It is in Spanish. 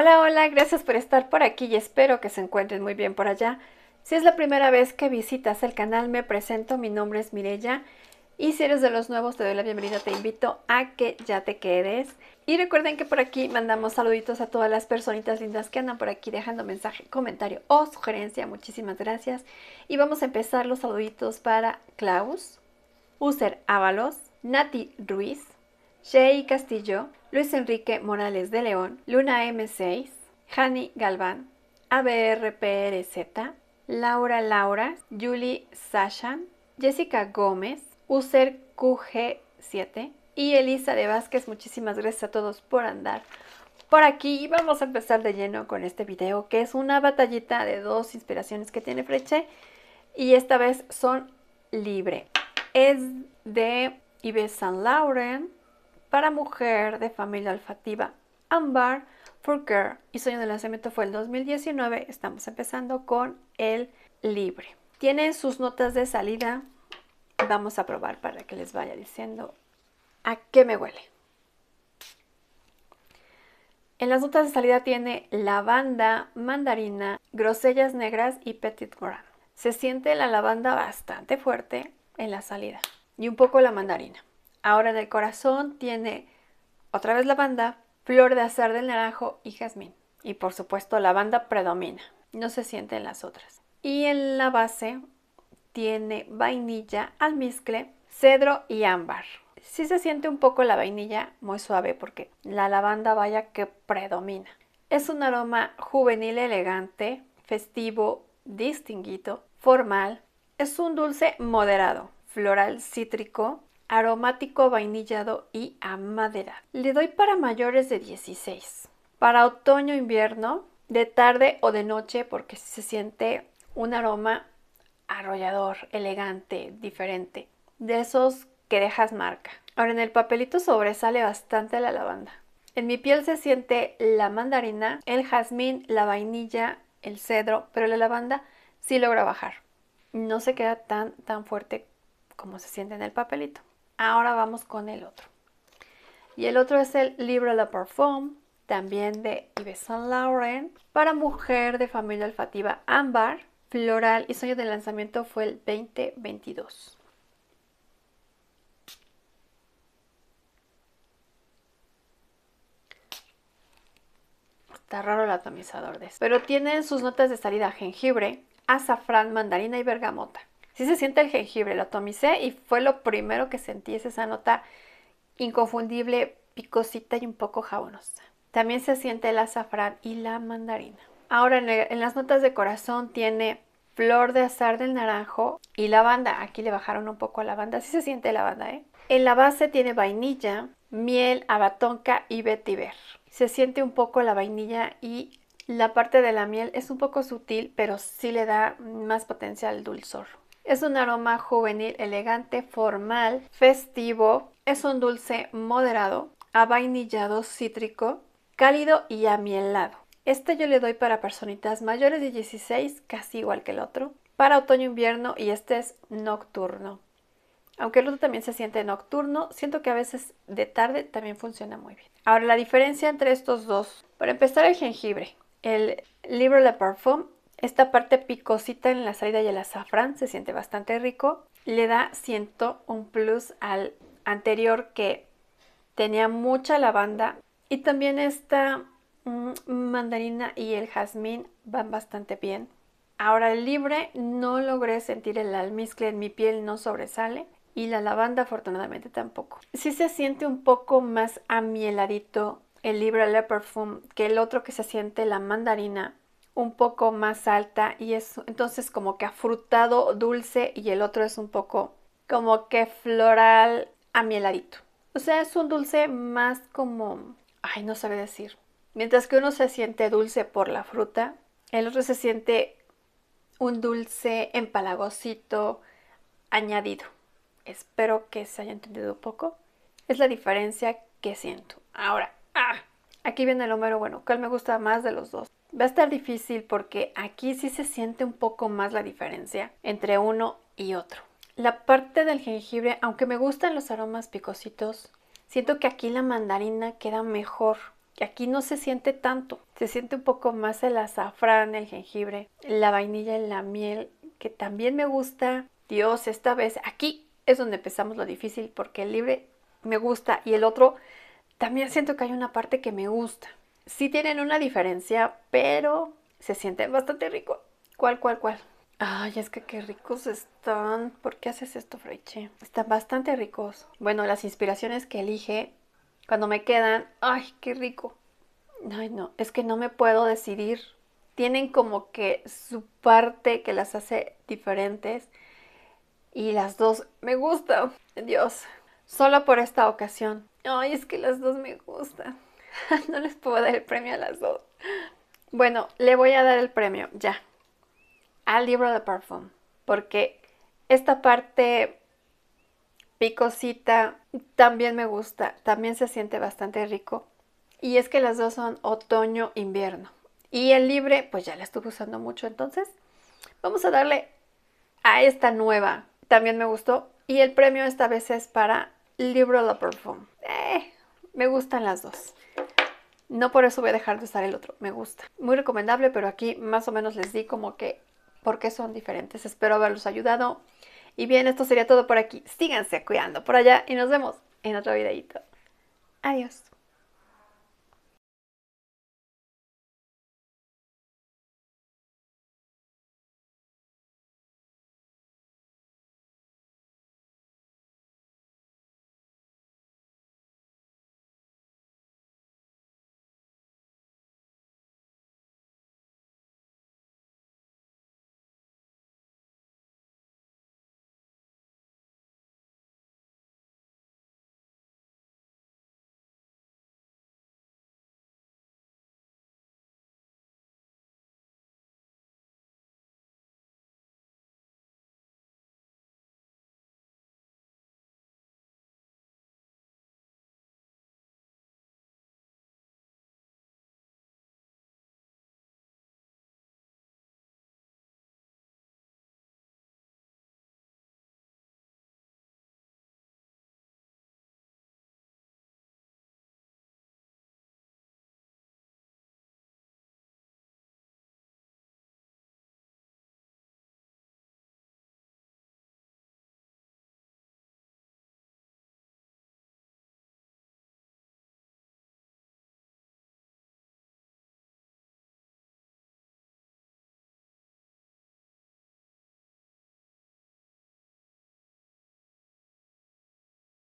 Hola, hola, gracias por estar por aquí y espero que se encuentren muy bien por allá. Si es la primera vez que visitas el canal, me presento, mi nombre es Mirella y si eres de los nuevos, te doy la bienvenida, te invito a que ya te quedes. Y recuerden que por aquí mandamos saluditos a todas las personitas lindas que andan por aquí dejando mensaje, comentario o sugerencia. Muchísimas gracias. Y vamos a empezar los saluditos para Klaus, User Ábalos, Nati Ruiz, Jay Castillo, Luis Enrique Morales de León, Luna M6, Hani Galván, ABRPRZ, Laura Laura, Julie Sashan, Jessica Gómez, User QG7 y Elisa de Vázquez. Muchísimas gracias a todos por andar por aquí vamos a empezar de lleno con este video que es una batallita de dos inspiraciones que tiene Freche y esta vez son libre. Es de Yves San Laurent para mujer de familia olfativa, Ambar for Care y Sueño de Lanzamiento fue el 2019. Estamos empezando con el libre. Tiene sus notas de salida. Vamos a probar para que les vaya diciendo a qué me huele. En las notas de salida tiene lavanda, mandarina, grosellas negras y petit morin. Se siente la lavanda bastante fuerte en la salida y un poco la mandarina. Ahora en el corazón tiene otra vez lavanda, flor de azar del naranjo y jazmín. Y por supuesto lavanda predomina, no se siente en las otras. Y en la base tiene vainilla, almizcle, cedro y ámbar. Sí se siente un poco la vainilla muy suave porque la lavanda vaya que predomina. Es un aroma juvenil elegante, festivo, distinguido, formal. Es un dulce moderado, floral cítrico, aromático vainillado y a madera. Le doy para mayores de 16. Para otoño, invierno, de tarde o de noche, porque se siente un aroma arrollador, elegante, diferente. De esos que dejas marca. Ahora en el papelito sobresale bastante la lavanda. En mi piel se siente la mandarina, el jazmín, la vainilla, el cedro, pero la lavanda sí logra bajar. No se queda tan, tan fuerte como se siente en el papelito. Ahora vamos con el otro. Y el otro es el Libre La Parfum, también de Yves Saint Laurent, para mujer de familia olfativa ámbar, floral y sueño de lanzamiento fue el 2022. Está raro el atomizador de eso. Pero tienen sus notas de salida jengibre, azafrán, mandarina y bergamota. Sí se siente el jengibre, lo atomicé y fue lo primero que sentí, es esa nota inconfundible, picosita y un poco jabonosa. También se siente el azafrán y la mandarina. Ahora en, las notas de corazón tiene flor de azar del naranjo y lavanda. Aquí le bajaron un poco a lavanda, sí se siente lavanda, ¿eh? En la base tiene vainilla, miel, abatonca y vetiver. Se siente un poco la vainilla y la parte de la miel es un poco sutil, pero sí le da más potencial dulzor. Es un aroma juvenil, elegante, formal, festivo. Es un dulce moderado, avainillado, cítrico, cálido y amielado. Este yo le doy para personitas mayores de 16, casi igual que el otro. Para otoño-invierno y este es nocturno. Aunque el otro también se siente nocturno, siento que a veces de tarde también funciona muy bien. Ahora, la diferencia entre estos dos. Para empezar, el jengibre. El Libre Le Parfum esta parte picosita en la salida y el azafrán se siente bastante rico. Le da, siento, un plus al anterior que tenía mucha lavanda. Y también esta mm, mandarina y el jazmín van bastante bien. Ahora el libre no logré sentir el almizcle en mi piel, no sobresale y la lavanda afortunadamente tampoco. Sí se siente un poco más amieladito el Libre Le Perfume que el otro que se siente la mandarina un poco más alta y es entonces como que afrutado, dulce y el otro es un poco como que floral amieladito. O sea, es un dulce más como, ay, no sabe decir. Mientras que uno se siente dulce por la fruta, el otro se siente un dulce empalagosito añadido. Espero que se haya entendido un poco. Es la diferencia que siento. Ahora, ¡ah! aquí viene el número bueno. ¿Cuál me gusta más de los dos? Va a estar difícil porque aquí sí se siente un poco más la diferencia entre uno y otro. La parte del jengibre, aunque me gustan los aromas picositos, siento que aquí la mandarina queda mejor. Que aquí no se siente tanto, se siente un poco más el azafrán, el jengibre, la vainilla y la miel, que también me gusta. Dios, esta vez aquí es donde empezamos lo difícil porque el libre me gusta y el otro también siento que hay una parte que me gusta. Sí tienen una diferencia, pero se sienten bastante rico. ¿Cuál, cuál, cuál? Ay, es que qué ricos están. ¿Por qué haces esto, freche Están bastante ricos. Bueno, las inspiraciones que elige, cuando me quedan, ay, qué rico. Ay, no, es que no me puedo decidir. Tienen como que su parte que las hace diferentes. Y las dos me gustan. Dios, solo por esta ocasión. Ay, es que las dos me gustan. no les puedo dar el premio a las dos. Bueno, le voy a dar el premio ya al libro de Parfum, porque esta parte picosita también me gusta, también se siente bastante rico. Y es que las dos son otoño-invierno. Y el libre, pues ya la estuve usando mucho, entonces vamos a darle a esta nueva. También me gustó. Y el premio esta vez es para Libro de Parfum. Eh, me gustan las dos. No por eso voy a dejar de usar el otro, me gusta. Muy recomendable, pero aquí más o menos les di como que por qué son diferentes. Espero haberlos ayudado. Y bien, esto sería todo por aquí. Síganse cuidando por allá y nos vemos en otro videito. Adiós.